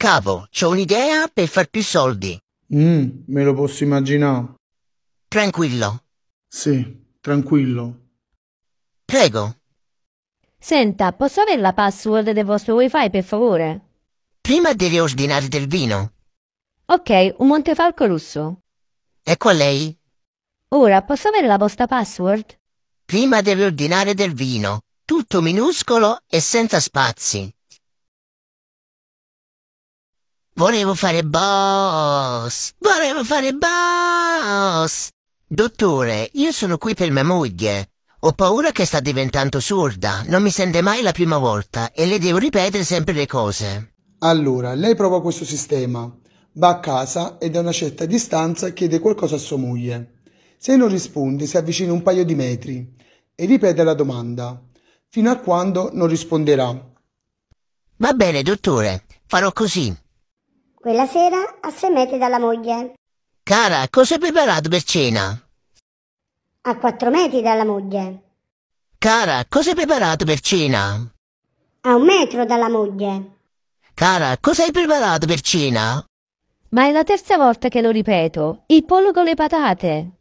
Capo, c'ho un'idea per far più soldi. Mmm, me lo posso immaginare. Tranquillo. Sì, tranquillo. Prego. Senta, posso avere la password del vostro wifi, per favore? Prima devi ordinare del vino. Ok, un Montefalco russo. Ecco a lei. Ora, posso avere la vostra password? Prima devi ordinare del vino, tutto minuscolo e senza spazi. Volevo fare boss! Volevo fare boss! Dottore, io sono qui per mia moglie. Ho paura che sta diventando sorda, non mi sente mai la prima volta e le devo ripetere sempre le cose. Allora, lei prova questo sistema. Va a casa e da una certa distanza chiede qualcosa a sua moglie. Se non risponde, si avvicina un paio di metri e ripete la domanda, fino a quando non risponderà. Va bene, dottore, farò così. Quella sera assemete dalla moglie. Cara, cosa hai preparato per cena? A quattro metri dalla moglie. Cara, cosa hai preparato per cena? A un metro dalla moglie. Cara, cosa hai preparato per cena? Ma è la terza volta che lo ripeto. Il pollo con le patate.